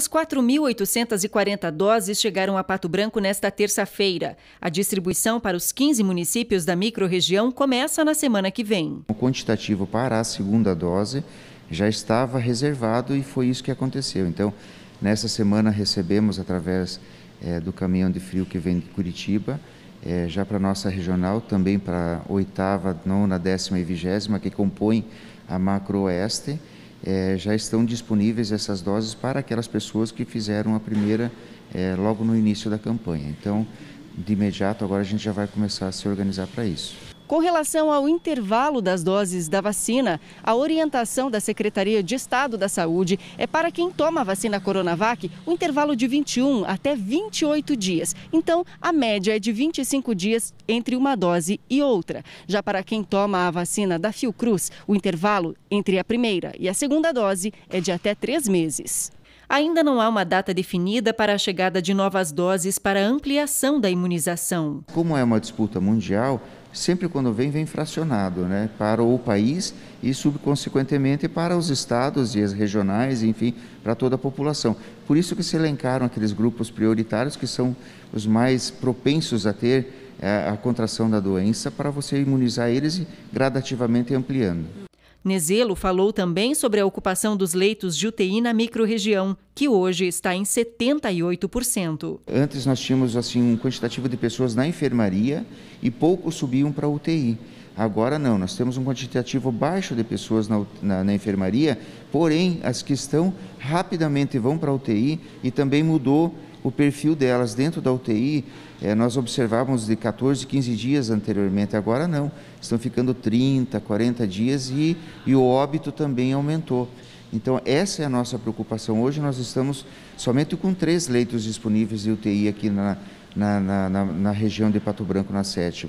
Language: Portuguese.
As 4.840 doses chegaram a Pato Branco nesta terça-feira. A distribuição para os 15 municípios da microrregião começa na semana que vem. O quantitativo para a segunda dose já estava reservado e foi isso que aconteceu. Então, nessa semana recebemos através é, do caminhão de frio que vem de Curitiba, é, já para nossa regional, também para oitava, nona, décima e vigésima, que compõe a Macro Oeste é, já estão disponíveis essas doses para aquelas pessoas que fizeram a primeira é, logo no início da campanha. Então, de imediato, agora a gente já vai começar a se organizar para isso. Com relação ao intervalo das doses da vacina, a orientação da Secretaria de Estado da Saúde é para quem toma a vacina Coronavac o intervalo de 21 até 28 dias. Então, a média é de 25 dias entre uma dose e outra. Já para quem toma a vacina da Fiocruz, o intervalo entre a primeira e a segunda dose é de até três meses. Ainda não há uma data definida para a chegada de novas doses para ampliação da imunização. Como é uma disputa mundial, sempre quando vem, vem fracionado né, para o país e, subconsequentemente, para os estados e as regionais, enfim, para toda a população. Por isso que se elencaram aqueles grupos prioritários que são os mais propensos a ter eh, a contração da doença para você imunizar eles e gradativamente ampliando. Nezelo falou também sobre a ocupação dos leitos de UTI na microrregião, que hoje está em 78%. Antes nós tínhamos assim um quantitativo de pessoas na enfermaria e poucos subiam para a UTI. Agora não, nós temos um quantitativo baixo de pessoas na, na, na enfermaria, porém as que estão rapidamente vão para a UTI e também mudou o perfil delas dentro da UTI, é, eh, nós observávamos de 14, 15 dias anteriormente, agora não, estão ficando 30, 40 dias e, e o óbito também aumentou. Então, essa é a nossa preocupação. Hoje nós estamos somente com três leitos disponíveis de UTI aqui na, na, na, na região de Pato Branco, na sétima.